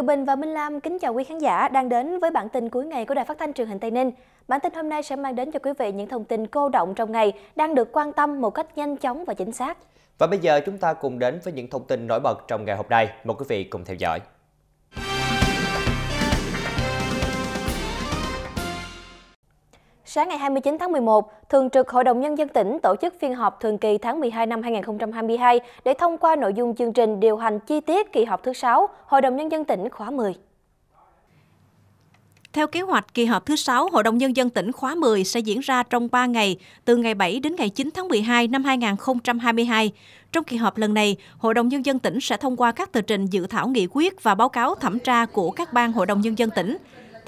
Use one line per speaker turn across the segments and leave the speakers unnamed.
Ngư Bình và Minh Lam kính chào quý khán giả đang đến với bản tin cuối ngày của Đài Phát thanh truyền hình Tây Ninh. Bản tin hôm nay sẽ mang đến cho quý vị những thông tin cô động trong ngày đang được quan tâm một cách nhanh chóng và chính xác.
Và bây giờ chúng ta cùng đến với những thông tin nổi bật trong ngày hôm nay. Mời quý vị cùng theo dõi.
Sáng ngày 29 tháng 11, Thường trực Hội đồng Nhân dân tỉnh tổ chức phiên họp thường kỳ tháng 12 năm 2022 để thông qua nội dung chương trình điều hành chi tiết kỳ họp thứ 6 Hội đồng Nhân dân tỉnh khóa 10.
Theo kế hoạch, kỳ họp thứ 6 Hội đồng Nhân dân tỉnh khóa 10 sẽ diễn ra trong 3 ngày, từ ngày 7 đến ngày 9 tháng 12 năm 2022. Trong kỳ họp lần này, Hội đồng Nhân dân tỉnh sẽ thông qua các tờ trình dự thảo nghị quyết và báo cáo thẩm tra của các ban Hội đồng Nhân dân tỉnh.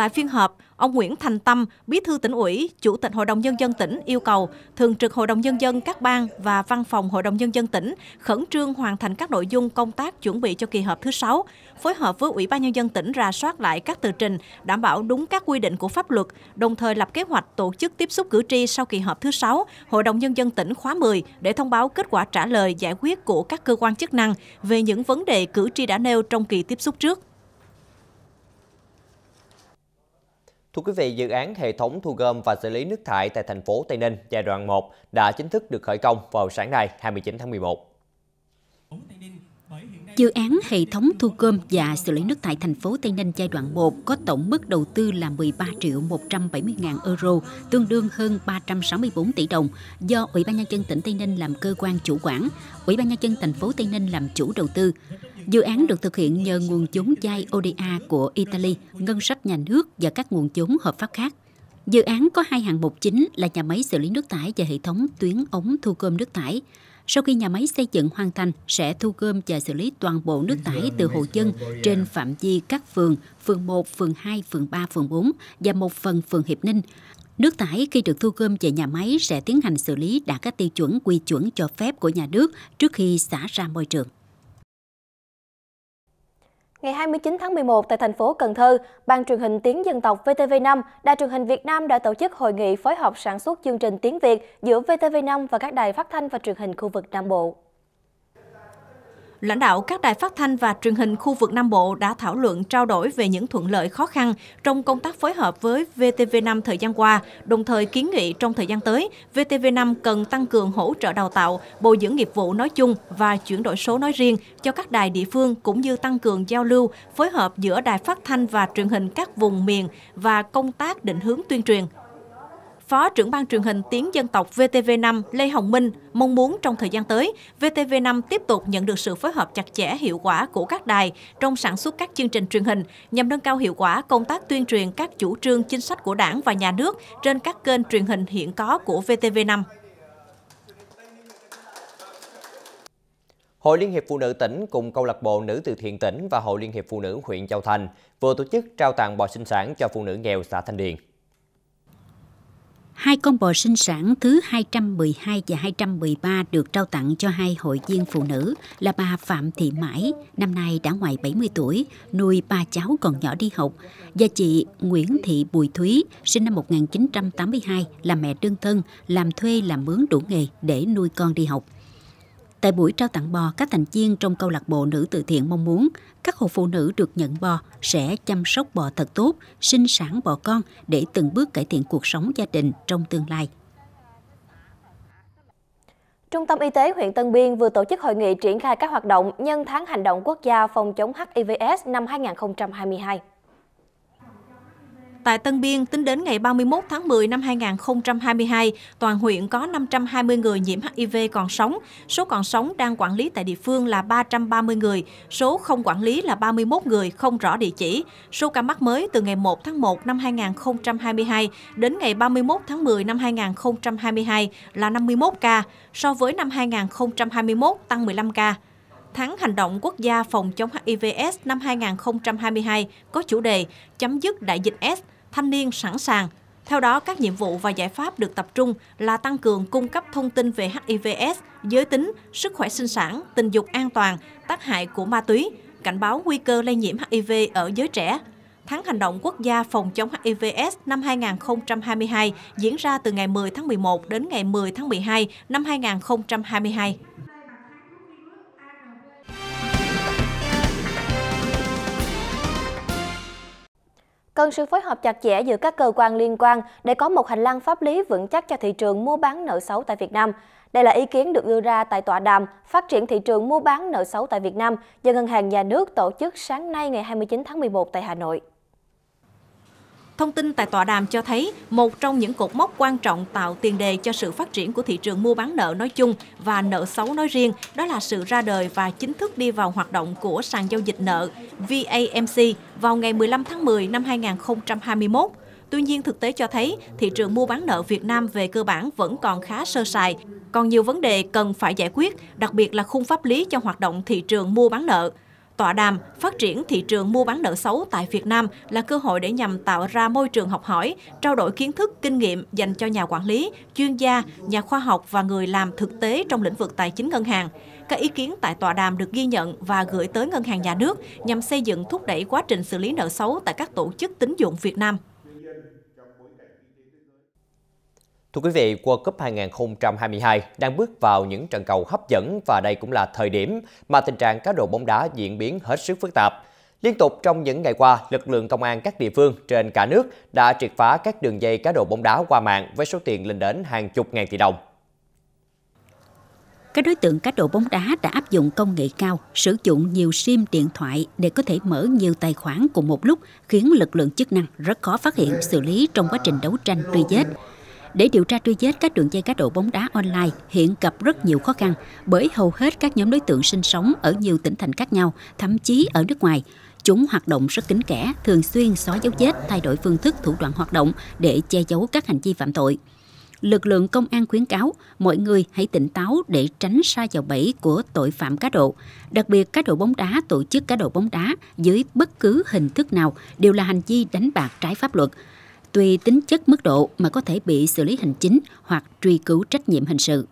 Tại phiên họp, ông Nguyễn Thành Tâm, Bí thư tỉnh ủy, Chủ tịch Hội đồng Nhân dân tỉnh yêu cầu Thường trực Hội đồng Nhân dân các bang và Văn phòng Hội đồng Nhân dân tỉnh khẩn trương hoàn thành các nội dung công tác chuẩn bị cho kỳ họp thứ 6, phối hợp với Ủy ban Nhân dân tỉnh ra soát lại các tờ trình, đảm bảo đúng các quy định của pháp luật, đồng thời lập kế hoạch tổ chức tiếp xúc cử tri sau kỳ họp thứ 6 Hội đồng Nhân dân tỉnh khóa 10 để thông báo kết quả trả lời giải quyết của các cơ quan chức năng về những vấn đề cử tri đã nêu trong kỳ tiếp xúc trước.
Thưa quý vị, dự án hệ thống thu gom và xử lý nước thải tại thành phố Tây Ninh giai đoạn 1 đã chính thức được khởi công vào sáng nay 29 tháng 11.
Dự án hệ thống thu gom và xử lý nước thải thành phố Tây Ninh giai đoạn 1 có tổng mức đầu tư là 13 triệu 170 ngàn euro, tương đương hơn 364 tỷ đồng, do Ủy ban Nhân dân tỉnh Tây Ninh làm cơ quan chủ quản, Ủy ban Nhân dân thành phố Tây Ninh làm chủ đầu tư. Dự án được thực hiện nhờ nguồn vốn dai ODA của Italy, ngân sách nhà nước và các nguồn vốn hợp pháp khác. Dự án có hai hạng mục chính là nhà máy xử lý nước thải và hệ thống tuyến ống thu gom nước thải. Sau khi nhà máy xây dựng hoàn thành, sẽ thu gom và xử lý toàn bộ nước thải từ hộ dân trên phạm vi các phường, phường 1, phường 2, phường 3, phường 4 và một phần phường Hiệp Ninh. Nước thải khi được thu gom về nhà máy sẽ tiến hành xử lý đạt các tiêu chuẩn quy chuẩn cho phép của nhà nước trước khi xả ra môi trường
ngày 29 tháng 11 tại thành phố Cần Thơ, Ban truyền hình tiếng dân tộc VTV5, Đài truyền hình Việt Nam đã tổ chức hội nghị phối hợp sản xuất chương trình tiếng Việt giữa VTV5 và các đài phát thanh và truyền hình khu vực Nam Bộ
lãnh đạo các đài phát thanh và truyền hình khu vực Nam Bộ đã thảo luận trao đổi về những thuận lợi khó khăn trong công tác phối hợp với VTV5 thời gian qua, đồng thời kiến nghị trong thời gian tới, VTV5 cần tăng cường hỗ trợ đào tạo, bồi dưỡng nghiệp vụ nói chung và chuyển đổi số nói riêng cho các đài địa phương cũng như tăng cường giao lưu, phối hợp giữa đài phát thanh và truyền hình các vùng miền và công tác định hướng tuyên truyền Phó trưởng ban truyền hình tiếng dân tộc VTV5 Lê Hồng Minh mong muốn trong thời gian tới, VTV5 tiếp tục nhận được sự phối hợp chặt chẽ hiệu quả của các đài trong sản xuất các chương trình truyền hình nhằm nâng cao hiệu quả công tác tuyên truyền các chủ trương chính sách của đảng và nhà nước trên các kênh truyền hình hiện có của VTV5.
Hội Liên hiệp Phụ nữ tỉnh cùng câu lạc bộ Nữ từ thiện tỉnh và Hội Liên hiệp Phụ nữ huyện Châu Thành vừa tổ chức trao tặng bò sinh sản cho phụ nữ nghèo xã Thanh Điền.
Hai con bò sinh sản thứ 212 và 213 được trao tặng cho hai hội viên phụ nữ là bà Phạm Thị Mãi, năm nay đã ngoài 70 tuổi, nuôi ba cháu còn nhỏ đi học, và chị Nguyễn Thị Bùi Thúy, sinh năm 1982, là mẹ đơn thân, làm thuê làm mướn đủ nghề để nuôi con đi học. Tại buổi trao tặng bò, các thành viên trong câu lạc bộ nữ từ thiện mong muốn các hộ phụ nữ được nhận bò sẽ chăm sóc bò thật tốt, sinh sản bò con để từng bước cải thiện cuộc sống gia đình trong tương lai.
Trung tâm Y tế huyện Tân Biên vừa tổ chức hội nghị triển khai các hoạt động nhân tháng hành động quốc gia phòng chống HIVS năm 2022.
Tại Tân Biên, tính đến ngày 31 tháng 10 năm 2022, toàn huyện có 520 người nhiễm HIV còn sống. Số còn sống đang quản lý tại địa phương là 330 người, số không quản lý là 31 người không rõ địa chỉ. Số ca mắc mới từ ngày 1 tháng 1 năm 2022 đến ngày 31 tháng 10 năm 2022 là 51 ca, so với năm 2021 tăng 15 ca. Tháng hành động quốc gia phòng chống HIVS năm 2022 có chủ đề Chấm dứt đại dịch S thanh niên sẵn sàng. Theo đó, các nhiệm vụ và giải pháp được tập trung là tăng cường cung cấp thông tin về HIVS, giới tính, sức khỏe sinh sản, tình dục an toàn, tác hại của ma túy, cảnh báo nguy cơ lây nhiễm HIV ở giới trẻ. Tháng hành động quốc gia phòng chống HIVS năm 2022 diễn ra từ ngày 10 tháng 11 đến ngày 10 tháng 12 năm 2022.
cần sự phối hợp chặt chẽ giữa các cơ quan liên quan để có một hành lang pháp lý vững chắc cho thị trường mua bán nợ xấu tại Việt Nam. Đây là ý kiến được đưa ra tại tọa đàm Phát triển thị trường mua bán nợ xấu tại Việt Nam do Ngân hàng Nhà nước tổ chức sáng nay ngày 29 tháng 11 tại Hà Nội.
Thông tin tại tọa đàm cho thấy một trong những cột mốc quan trọng tạo tiền đề cho sự phát triển của thị trường mua bán nợ nói chung và nợ xấu nói riêng, đó là sự ra đời và chính thức đi vào hoạt động của sàn giao dịch nợ VAMC vào ngày 15 tháng 10 năm 2021. Tuy nhiên, thực tế cho thấy thị trường mua bán nợ Việt Nam về cơ bản vẫn còn khá sơ sài, còn nhiều vấn đề cần phải giải quyết, đặc biệt là khung pháp lý cho hoạt động thị trường mua bán nợ. Tọa đàm Phát triển thị trường mua bán nợ xấu tại Việt Nam là cơ hội để nhằm tạo ra môi trường học hỏi, trao đổi kiến thức, kinh nghiệm dành cho nhà quản lý, chuyên gia, nhà khoa học và người làm thực tế trong lĩnh vực tài chính ngân hàng. Các ý kiến tại tọa đàm được ghi nhận và gửi tới Ngân hàng Nhà nước nhằm xây dựng thúc đẩy quá trình xử lý nợ xấu tại các tổ chức tín dụng Việt Nam.
Thưa quý vị, World Cup 2022 đang bước vào những trận cầu hấp dẫn và đây cũng là thời điểm mà tình trạng cá độ bóng đá diễn biến hết sức phức tạp. Liên tục trong những ngày qua, lực lượng công an các địa phương trên cả nước đã triệt phá các đường dây cá độ bóng đá qua mạng với số tiền lên đến hàng chục ngàn tỷ đồng.
Các đối tượng cá độ bóng đá đã áp dụng công nghệ cao, sử dụng nhiều SIM điện thoại để có thể mở nhiều tài khoản cùng một lúc, khiến lực lượng chức năng rất khó phát hiện xử lý trong quá trình đấu tranh truy vết. Để điều tra truy vết các đường dây cá độ bóng đá online hiện gặp rất nhiều khó khăn bởi hầu hết các nhóm đối tượng sinh sống ở nhiều tỉnh thành khác nhau, thậm chí ở nước ngoài. Chúng hoạt động rất kín kẽ, thường xuyên xóa dấu vết, thay đổi phương thức thủ đoạn hoạt động để che giấu các hành vi phạm tội lực lượng công an khuyến cáo mọi người hãy tỉnh táo để tránh xa vào bẫy của tội phạm cá độ. Đặc biệt cá độ bóng đá, tổ chức cá độ bóng đá dưới bất cứ hình thức nào đều là hành vi đánh bạc trái pháp luật tùy tính chất mức độ mà có thể bị xử lý hành chính hoặc truy cứu trách nhiệm hình sự.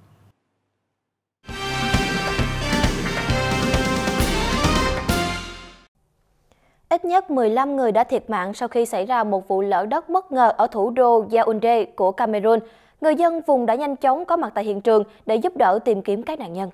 Ít nhất 15 người đã thiệt mạng sau khi xảy ra một vụ lở đất bất ngờ ở thủ đô Yaoundé của Cameroon. Người dân vùng đã nhanh chóng có mặt tại hiện trường để giúp đỡ tìm kiếm các nạn nhân.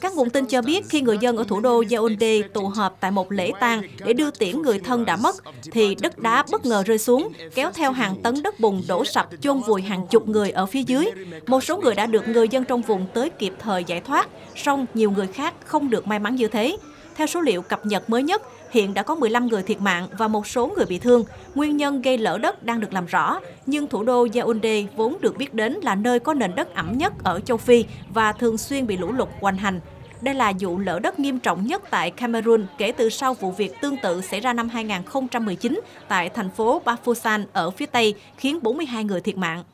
Các nguồn tin cho biết khi người dân ở thủ đô Yaoundé tụ họp tại một lễ tang để đưa tiễn người thân đã mất, thì đất đá bất ngờ rơi xuống, kéo theo hàng tấn đất bùn đổ sập chôn vùi hàng chục người ở phía dưới. Một số người đã được người dân trong vùng tới kịp thời giải thoát, song nhiều người khác không được may mắn như thế. Theo số liệu cập nhật mới nhất, Hiện đã có 15 người thiệt mạng và một số người bị thương. Nguyên nhân gây lở đất đang được làm rõ, nhưng thủ đô Yaoundé vốn được biết đến là nơi có nền đất ẩm nhất ở châu Phi và thường xuyên bị lũ lụt quanh hành. Đây là vụ lở đất nghiêm trọng nhất tại Cameroon kể từ sau vụ việc tương tự xảy ra năm 2019 tại thành phố Bafusan ở phía Tây, khiến 42 người thiệt mạng.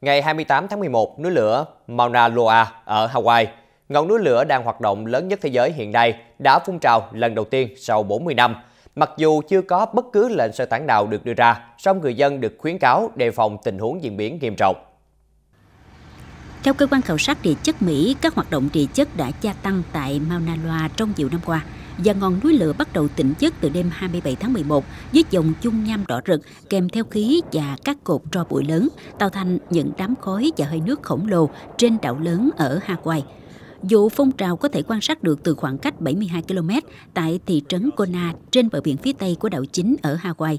Ngày 28 tháng 11, núi lửa Mauna Loa ở Hawaii ngọn núi lửa đang hoạt động lớn nhất thế giới hiện nay đã phun trào lần đầu tiên sau 40 năm. Mặc dù chưa có bất cứ lệnh sơ tán nào được đưa ra, song người dân được khuyến cáo đề phòng tình huống diễn biến nghiêm trọng.
Theo cơ quan khảo sát địa chất Mỹ, các hoạt động địa chất đã gia tăng tại Mauna Loa trong nhiều năm qua và ngọn núi lửa bắt đầu tỉnh giấc từ đêm 27 tháng 11 với dòng chung nham đỏ rực kèm theo khí và các cột tro bụi lớn, tạo thành những đám khói và hơi nước khổng lồ trên đảo lớn ở Hawaii. Dù phong trào có thể quan sát được từ khoảng cách 72 km tại thị trấn Kona trên bờ biển phía tây của đảo chính ở Hawaii.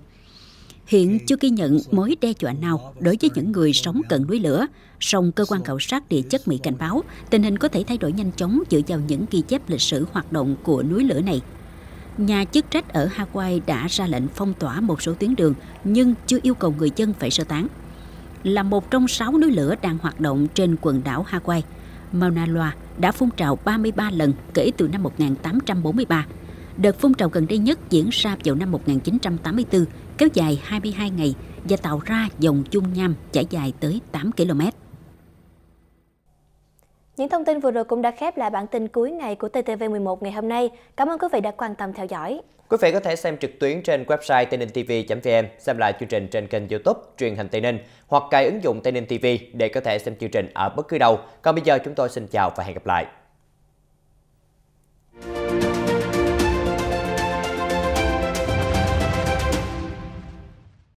Hiện chưa ghi nhận mối đe dọa nào đối với những người sống cận núi lửa, song cơ quan khảo sát địa chất Mỹ cảnh báo tình hình có thể thay đổi nhanh chóng dựa vào những ghi chép lịch sử hoạt động của núi lửa này. Nhà chức trách ở Hawaii đã ra lệnh phong tỏa một số tuyến đường nhưng chưa yêu cầu người dân phải sơ tán. Là một trong sáu núi lửa đang hoạt động trên quần đảo Hawaii, Mauna Loa đã phun trào 33 lần kể từ năm 1843. Đợt phun trào gần đây nhất diễn ra vào năm 1984, kéo dài 22 ngày và tạo ra dòng chung nham trải dài tới 8
km.
Những thông tin vừa rồi cũng đã khép lại bản tin cuối ngày của TTV11 ngày hôm nay. Cảm ơn quý vị đã quan tâm theo dõi.
Quý vị có thể xem trực tuyến trên website tây tv vn xem lại chương trình trên kênh youtube truyền hình Tây Ninh hoặc cài ứng dụng Tây Ninh TV để có thể xem chương trình ở bất cứ đâu. Còn bây giờ chúng tôi xin chào và hẹn gặp lại.